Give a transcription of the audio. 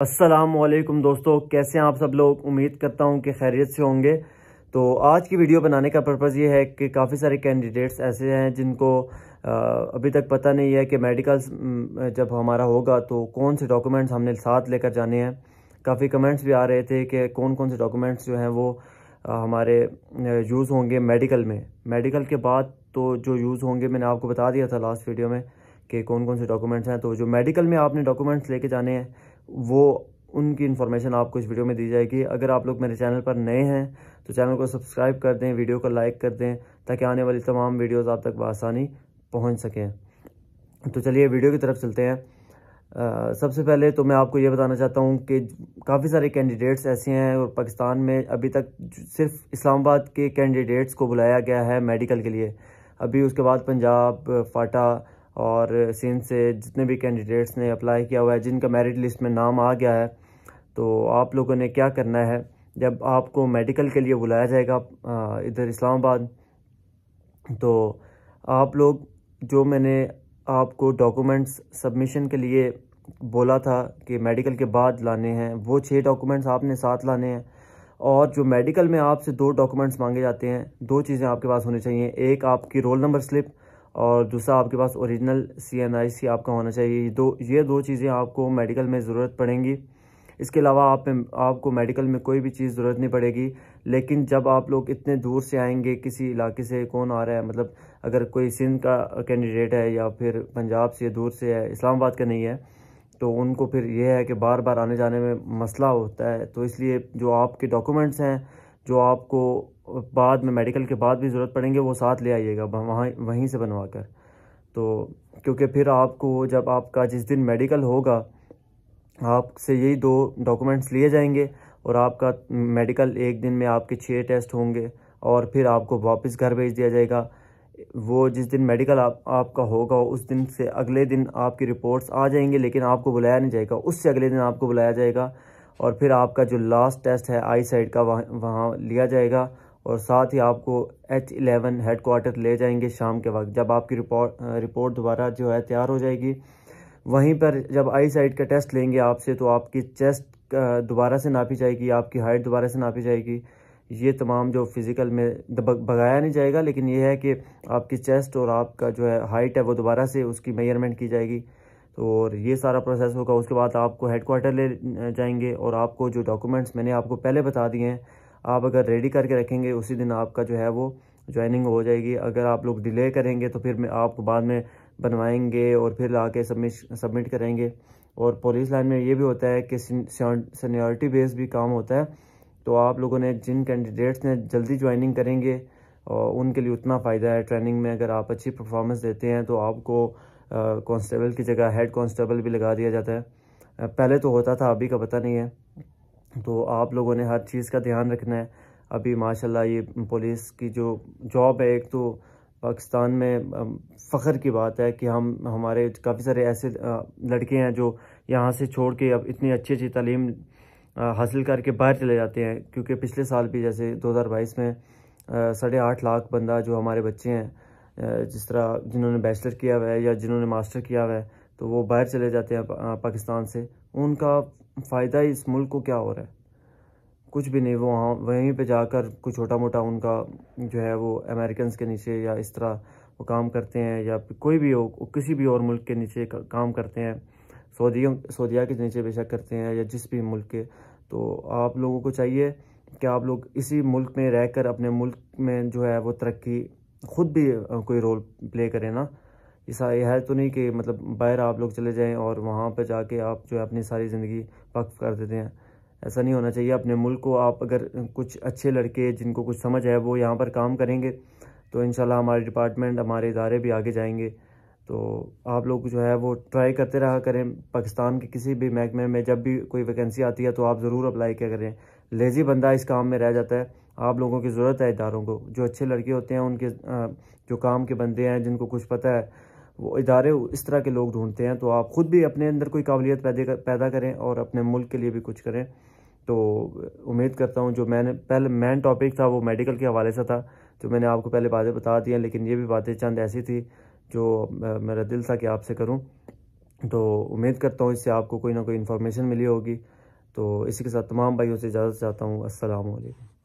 असलम दोस्तों कैसे हैं आप सब लोग उम्मीद करता हूं कि खैरियत से होंगे तो आज की वीडियो बनाने का पर्पज़ ये है कि काफ़ी सारे कैंडिडेट्स ऐसे हैं जिनको अभी तक पता नहीं है कि मेडिकल जब हमारा होगा तो कौन से डॉक्यूमेंट्स हमने साथ लेकर जाने हैं काफ़ी कमेंट्स भी आ रहे थे कि कौन कौन से डॉक्यूमेंट्स जो हैं वो हमारे यूज़ होंगे मेडिकल में मेडिकल के बाद तो जो यूज़ होंगे मैंने आपको बता दिया था लास्ट वीडियो में कि कौन कौन से डॉक्यूमेंट्स हैं तो जो मेडिकल में आपने डॉक्यूमेंट्स लेके जाने हैं वो उनकी इन्फॉर्मेशन आपको इस वीडियो में दी जाएगी अगर आप लोग मेरे चैनल पर नए हैं तो चैनल को सब्सक्राइब कर दें वीडियो को लाइक कर दें ताकि आने वाली तमाम वीडियोज़ आप तक बसानी पहुँच सकें तो चलिए वीडियो की तरफ चलते हैं आ, सबसे पहले तो मैं आपको ये बताना चाहता हूँ कि काफ़ी सारे कैंडिडेट्स ऐसे हैं और पाकिस्तान में अभी तक सिर्फ इस्लामाबाद के कैंडिडेट्स को बुलाया गया है मेडिकल के लिए अभी उसके बाद पंजाब फाटा और सिंस जितने भी कैंडिडेट्स ने अप्लाई किया हुआ है जिनका मेरिट लिस्ट में नाम आ गया है तो आप लोगों ने क्या करना है जब आपको मेडिकल के लिए बुलाया जाएगा इधर इस्लामाबाद तो आप लोग जो मैंने आपको डॉक्यूमेंट्स सबमिशन के लिए बोला था कि मेडिकल के बाद लाने हैं वो छः डॉक्यूमेंट्स आपने साथ लाने हैं और जो मेडिकल में आपसे दो डॉक्यूमेंट्स मांगे जाते हैं दो चीज़ें आपके पास होनी चाहिए एक आपकी रोल नंबर स्लिप और दूसरा आपके पास ओरिजिनल सी एन आई सी आपका होना चाहिए दो ये दो चीज़ें आपको मेडिकल में ज़रूरत पड़ेंगी इसके अलावा आप आपको मेडिकल में कोई भी चीज़ ज़रूरत नहीं पड़ेगी लेकिन जब आप लोग इतने दूर से आएंगे किसी इलाके से कौन आ रहा है मतलब अगर कोई सिंध का कैंडिडेट है या फिर पंजाब से दूर से है इस्लामाबाद का नहीं है तो उनको फिर यह है कि बार बार आने जाने में मसला होता है तो इसलिए जो आपके डॉक्यूमेंट्स हैं जो आपको बाद में मेडिकल के बाद भी ज़रूरत पड़ेंगे वो साथ ले आइएगा वहाँ वहीं से बनवा कर तो क्योंकि फिर आपको जब आपका जिस दिन मेडिकल होगा आपसे यही दो डॉक्यूमेंट्स लिए जाएंगे और आपका मेडिकल एक दिन में आपके छः टेस्ट होंगे और फिर आपको वापस घर भेज दिया जाएगा वो जिस दिन मेडिकल आप आपका होगा उस दिन से अगले दिन आपकी रिपोर्ट्स आ जाएंगे लेकिन आपको बुलाया नहीं जाएगा उससे अगले दिन आपको बुलाया जाएगा और फिर आपका जो लास्ट टेस्ट है आई साइड का वहाँ वहाँ लिया जाएगा और साथ ही आपको एच इलेवन हेड क्वार्टर ले जाएंगे शाम के वक्त जब आपकी रिपोर्ट रिपोर्ट दोबारा जो है तैयार हो जाएगी वहीं पर जब आई साइड का टेस्ट लेंगे आपसे तो आपकी चेस्ट दोबारा से नापी जाएगी आपकी हाइट दोबारा से नापी जाएगी ये तमाम जो फिज़िकल में भगाया नहीं जाएगा लेकिन ये है कि आपकी चेस्ट और आपका जो है हाइट है वो दोबारा से उसकी मेजरमेंट की जाएगी तो और ये सारा प्रोसेस होगा उसके बाद आपको हेड क्वार्टर ले जाएंगे और आपको जो डॉक्यूमेंट्स मैंने आपको पहले बता दिए हैं आप अगर रेडी करके रखेंगे उसी दिन आपका जो है वो ज्वाइनिंग हो जाएगी अगर आप लोग डिले करेंगे तो फिर मैं आपको बाद में बनवाएंगे और फिर ला के सबमिट सबमिट करेंगे और पुलिस लाइन में ये भी होता है कि सीनियरिटी बेस भी काम होता है तो आप लोगों ने जिन कैंडिडेट्स ने जल्दी ज्वाइनिंग करेंगे और उनके लिए उतना फ़ायदा है ट्रेनिंग में अगर आप अच्छी परफॉर्मेंस देते हैं तो आपको कांस्टेबल की जगह हेड कांस्टेबल भी लगा दिया जाता है पहले तो होता था अभी का पता नहीं है तो आप लोगों ने हर चीज़ का ध्यान रखना है अभी माशाल्लाह ये पुलिस की जो जॉब है एक तो पाकिस्तान में फ़ख्र की बात है कि हम हमारे काफ़ी सारे ऐसे लड़के हैं जो यहाँ से छोड़ के अब इतनी अच्छी अच्छी तालीम हासिल करके बाहर चले जाते हैं क्योंकि पिछले साल भी जैसे 2022 में साढ़े आठ लाख बंदा जो हमारे बच्चे हैं जिस तरह जिन्होंने बैचलर किया हुआ है या जिन्होंने मास्टर किया हुआ है तो वो बाहर चले जाते हैं पाकिस्तान से उनका फ़ायदा इस मुल्क को क्या हो रहा है कुछ भी नहीं वो वहाँ वहीं पे जाकर कुछ छोटा मोटा उनका जो है वो अमेरिकन के नीचे या इस तरह वो काम करते हैं या कोई भी हो किसी भी और मुल्क के नीचे काम करते हैं सऊदियों सऊदिया के नीचे बेशक करते हैं या जिस भी मुल्क के तो आप लोगों को चाहिए कि आप लोग इसी मुल्क में रहकर अपने मुल्क में जो है वो तरक्की खुद भी कोई रोल प्ले करें ना ऐसा है तो नहीं कि मतलब बाहर आप लोग चले जाएं और वहाँ पर जाके आप जो है अपनी सारी ज़िंदगी वक्फ कर देते हैं ऐसा नहीं होना चाहिए अपने मुल्क को आप अगर कुछ अच्छे लड़के जिनको कुछ समझ है वो यहाँ पर काम करेंगे तो इन हमारे डिपार्टमेंट हमारे इदारे भी आगे जाएंगे तो आप लोग जो है वो ट्राई करते रहा करें पाकिस्तान के किसी भी महकमे में जब भी कोई वैकेंसी आती है तो आप ज़रूर अप्लाई किया करें लेज़ी बंदा इस काम में रह जाता है आप लोगों की ज़रूरत है इदारों को जो अच्छे लड़के होते हैं उनके जो काम के बंदे हैं जिनको कुछ पता है वो इदारे इस तरह के लोग ढूंढते हैं तो आप ख़ुद भी अपने अंदर कोई काबिलियत पैदा करें और अपने मुल्क के लिए भी कुछ करें तो उम्मीद करता हूँ जो मैंने पहले मेन टॉपिक था वो मेडिकल के हवाले से था जो मैंने आपको पहले बातें बता दी हैं लेकिन ये भी बातें चंद ऐसी थी जो मेरा दिल था कि आपसे करूँ तो उम्मीद करता हूँ इससे आपको कोई ना कोई इन्फॉर्मेशन मिली होगी तो इसी के साथ तमाम भाइयों से इजाज़त चाहता हूँ असलकम